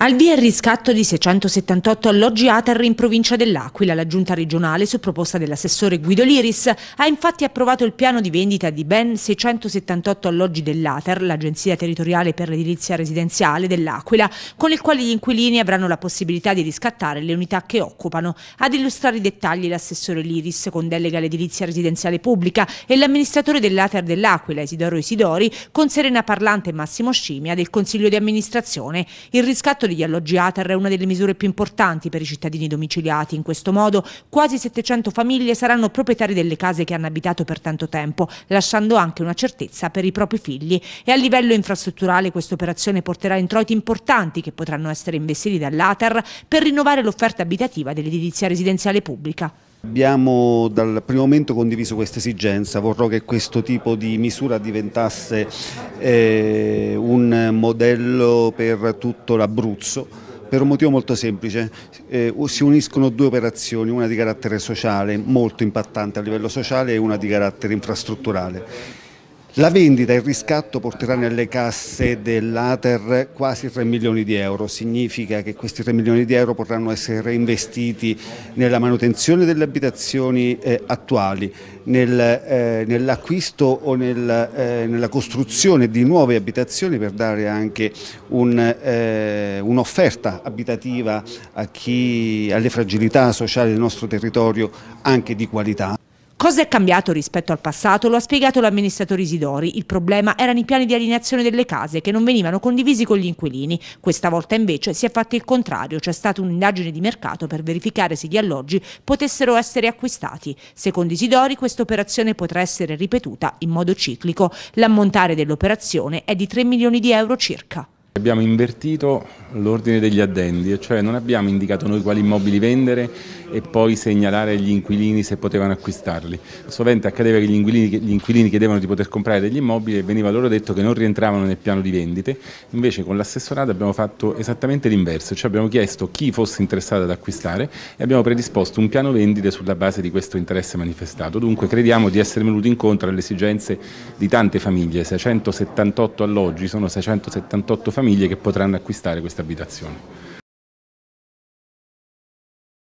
Al via il riscatto di 678 alloggi Ater in provincia dell'Aquila, la giunta regionale, su proposta dell'assessore Guido Liris, ha infatti approvato il piano di vendita di ben 678 alloggi dell'Ater, l'agenzia territoriale per l'edilizia residenziale dell'Aquila, con il quale gli inquilini avranno la possibilità di riscattare le unità che occupano. Ad illustrare i dettagli l'assessore Liris, con delega all'edilizia residenziale pubblica, e l'amministratore dell'Ater dell'Aquila, Isidoro Isidori, con Serena Parlante e Massimo Scimia, del Consiglio di amministrazione. Il riscatto degli alloggi ATER è una delle misure più importanti per i cittadini domiciliati. In questo modo quasi 700 famiglie saranno proprietari delle case che hanno abitato per tanto tempo, lasciando anche una certezza per i propri figli. E a livello infrastrutturale questa operazione porterà introiti importanti che potranno essere investiti dall'ATER per rinnovare l'offerta abitativa dell'edilizia residenziale pubblica. Abbiamo dal primo momento condiviso questa esigenza, vorrò che questo tipo di misura diventasse eh, un modello per tutto l'Abruzzo per un motivo molto semplice, eh, si uniscono due operazioni, una di carattere sociale molto impattante a livello sociale e una di carattere infrastrutturale. La vendita e il riscatto porteranno nelle casse dell'Ater quasi 3 milioni di euro, significa che questi 3 milioni di euro potranno essere reinvestiti nella manutenzione delle abitazioni eh, attuali, nel, eh, nell'acquisto o nel, eh, nella costruzione di nuove abitazioni per dare anche eh, un'offerta un abitativa chi, alle fragilità sociali del nostro territorio anche di qualità. Cosa è cambiato rispetto al passato? Lo ha spiegato l'amministratore Isidori. Il problema erano i piani di allineazione delle case che non venivano condivisi con gli inquilini. Questa volta invece si è fatto il contrario, c'è cioè stata un'indagine di mercato per verificare se gli alloggi potessero essere acquistati. Secondo Isidori questa operazione potrà essere ripetuta in modo ciclico. L'ammontare dell'operazione è di 3 milioni di euro circa. Abbiamo invertito l'ordine degli addendi, cioè non abbiamo indicato noi quali immobili vendere e poi segnalare agli inquilini se potevano acquistarli. Sovente accadeva che gli inquilini, gli inquilini chiedevano di poter comprare degli immobili e veniva loro detto che non rientravano nel piano di vendite, invece con l'assessorato abbiamo fatto esattamente l'inverso, cioè abbiamo chiesto chi fosse interessato ad acquistare e abbiamo predisposto un piano vendite sulla base di questo interesse manifestato. Dunque crediamo di essere venuti incontro alle esigenze di tante famiglie, 678 alloggi, sono 678 famiglie famiglie che potranno acquistare questa abitazione.